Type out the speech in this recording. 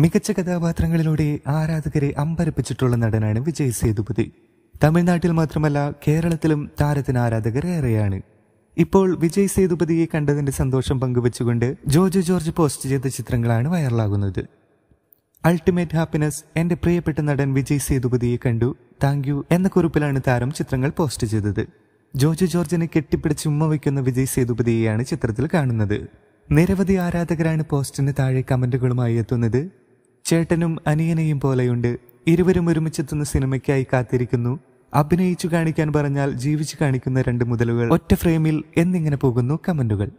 മികച്ച കഥാപാത്രങ്ങളിലൂടെ ആരാധകരെ അമ്പരപ്പിച്ചിട്ടുള്ള നടനാണ് വിജയ് സേതുപതി തമിഴ്നാട്ടിൽ മാത്രമല്ല കേരളത്തിലും താരത്തിന് ആരാധകർ ഏറെയാണ് ഇപ്പോൾ വിജയ് സേതുപതിയെ കണ്ടതിന്റെ സന്തോഷം പങ്കുവെച്ചുകൊണ്ട് ജോർജ് ജോർജ് പോസ്റ്റ് ചെയ്ത ചിത്രങ്ങളാണ് വൈറലാകുന്നത് അൾട്ടിമേറ്റ് ഹാപ്പിനെസ് എന്റെ പ്രിയപ്പെട്ട നടൻ വിജയ് സേതുപതിയെ കണ്ടു താങ്ക് യു എന്ന കുറിപ്പിലാണ് താരം ചിത്രങ്ങൾ പോസ്റ്റ് ചെയ്തത് ജോർജ് ജോർജിനെ കെട്ടിപ്പിടിച്ച് ഉമ്മ വയ്ക്കുന്ന വിജയ് സേതുപതിയെയാണ് ചിത്രത്തിൽ കാണുന്നത് നിരവധി ആരാധകരാണ് പോസ്റ്റിന് താഴെ കമന്റുകളുമായി എത്തുന്നത് ചേട്ടനും അനിയനെയും പോലെയുണ്ട് ഇരുവരും ഒരുമിച്ചെത്തുന്ന സിനിമയ്ക്കായി കാത്തിരിക്കുന്നു അഭിനയിച്ചു കാണിക്കാൻ പറഞ്ഞാൽ ജീവിച്ചു കാണിക്കുന്ന രണ്ട് മുതലുകൾ ഒറ്റ ഫ്രെയിമിൽ എന്നിങ്ങനെ പോകുന്നു കമന്റുകൾ